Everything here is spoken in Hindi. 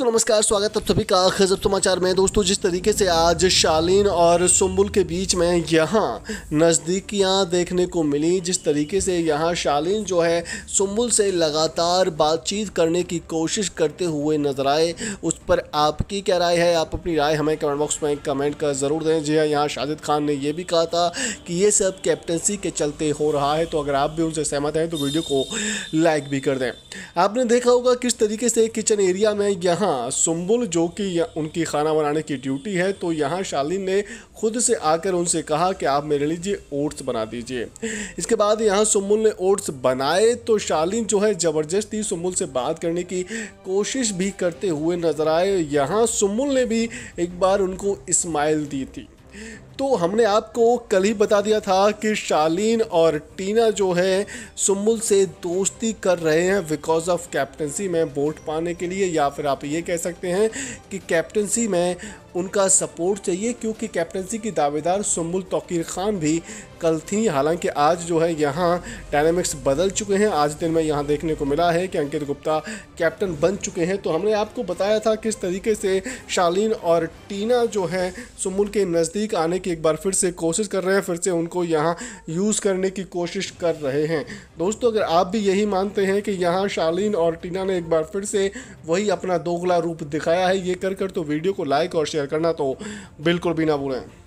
तो नमस्कार स्वागत है आप सभी का खजब समाचार में दोस्तों जिस तरीके से आज शालीन और सुम्बुल के बीच में यहाँ नज़दीकियाँ देखने को मिली जिस तरीके से यहाँ शालीन जो है सुम्बुल से लगातार बातचीत करने की कोशिश करते हुए नजर आए उस पर आपकी क्या राय है आप अपनी राय हमें कमेंट बॉक्स में कमेंट कर ज़रूर दें जी हाँ यहाँ शाहिद खान ने यह भी कहा था कि ये सब कैप्टनसी के चलते हो रहा है तो अगर आप भी उनसे सहमत हैं तो वीडियो को लाइक भी कर दें आपने देखा होगा किस तरीके से किचन एरिया में यहाँ सुम्बुल जो कि उनकी खाना बनाने की ड्यूटी है तो यहाँ शालीन ने खुद से आकर उनसे कहा कि आप मेरे लीजिए ओट्स बना दीजिए इसके बाद यहाँ सुम्बुल ने ओट्स बनाए तो शालीन जो है ज़बरदस्ती सुम्बुल से बात करने की कोशिश भी करते हुए नजर आ आए यहाँ सुमुल ने भी एक बार उनको स्माइल दी थी तो हमने आपको कल ही बता दिया था कि शालीन और टीना जो है सुमुल से दोस्ती कर रहे हैं बिकॉज ऑफ कैप्टनसी में वोट पाने के लिए या फिर आप ये कह सकते हैं कि कैप्टनसी में उनका सपोर्ट चाहिए क्योंकि कैप्टनसी की दावेदार सुम्बुल तोकीर खान भी कल थी हालांकि आज जो है यहाँ डायनामिक्स बदल चुके हैं आज दिन में यहाँ देखने को मिला है कि अंकित गुप्ता कैप्टन बन चुके हैं तो हमने आपको बताया था किस तरीके से शालीन और टीना जो है सुमुल के नज़दीक आने की एक बार फिर से कोशिश कर रहे हैं फिर से उनको यहाँ यूज़ करने की कोशिश कर रहे हैं दोस्तों अगर आप भी यही मानते हैं कि यहाँ शालीन और टीना ने एक बार फिर से वही अपना दोगला रूप दिखाया है ये कर कर तो वीडियो को लाइक और शेयर शेयर करना तो बिल्कुल भी ना भूलें